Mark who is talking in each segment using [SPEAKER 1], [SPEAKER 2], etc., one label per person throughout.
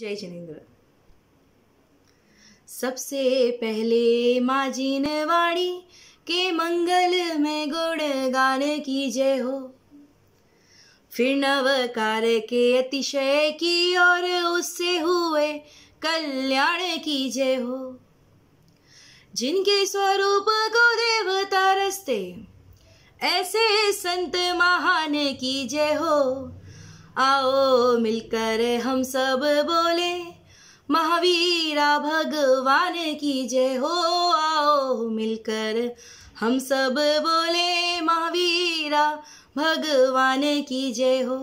[SPEAKER 1] जय जिनेन्द्र सबसे पहले माँ जीनवाणी के मंगल में गुण गान की जय हो फिर नवकार के अतिशय की और उससे हुए कल्याण की जय हो जिनके स्वरूप को देवता रस्ते ऐसे संत महान की जय हो आओ मिलकर हम सब बोले महावीरा भगवान की जय हो आओ मिलकर हम सब बोले महावीरा भगवान की जय हो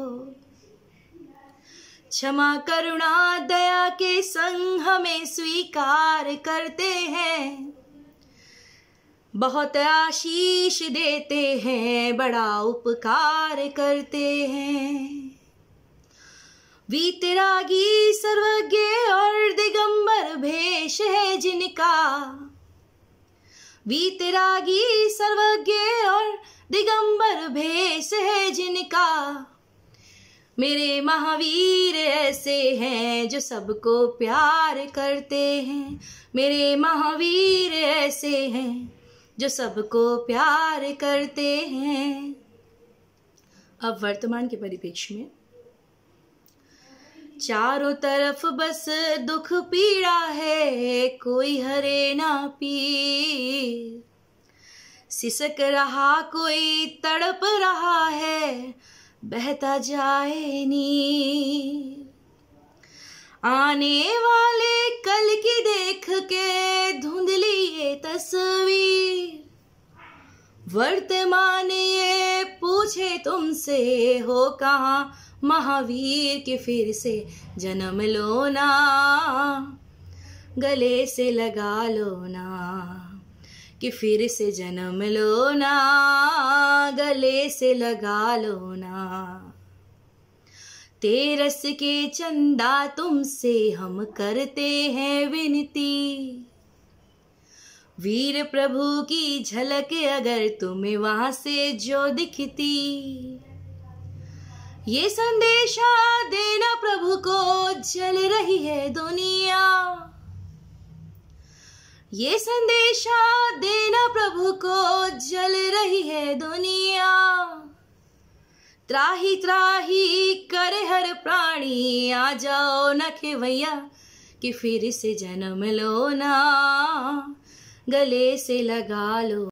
[SPEAKER 1] क्षमा करुणा दया के संग हमें स्वीकार करते हैं बहुत आशीष देते हैं बड़ा उपकार करते हैं वीतरागी सर्वज्ञ और दिगंबर भेष है जिनका वीतरागी सर्वज्ञ और दिगंबर भेष है जिनका मेरे महावीर ऐसे हैं जो सबको प्यार करते हैं मेरे महावीर ऐसे हैं जो सबको प्यार करते हैं अब वर्तमान के परिप्रेक्ष्य में चारों तरफ बस दुख पीड़ा है कोई हरे ना पी सिसक रहा कोई तड़प रहा है बहता जाए नी आने वाले कल की देख के धुंधली ये तस्वीर वर्तमान ये पूछे तुमसे हो कहाँ महावीर के फिर से जन्म लो ना गले से लगा लो ना कि फिर से जन्म लो ना गले से लगा लो ना तेरस के चंदा तुमसे हम करते हैं विनती वीर प्रभु की झलक अगर तुम्हें वहां से जो दिखती ये संदेशा देना प्रभु को जल रही है दुनिया ये संदेशा देना प्रभु को जल रही है दुनिया त्राही त्राही करे हर प्राणी आ जाओ नखे भैया कि फिर से जन्म लो ना गले से लगा लो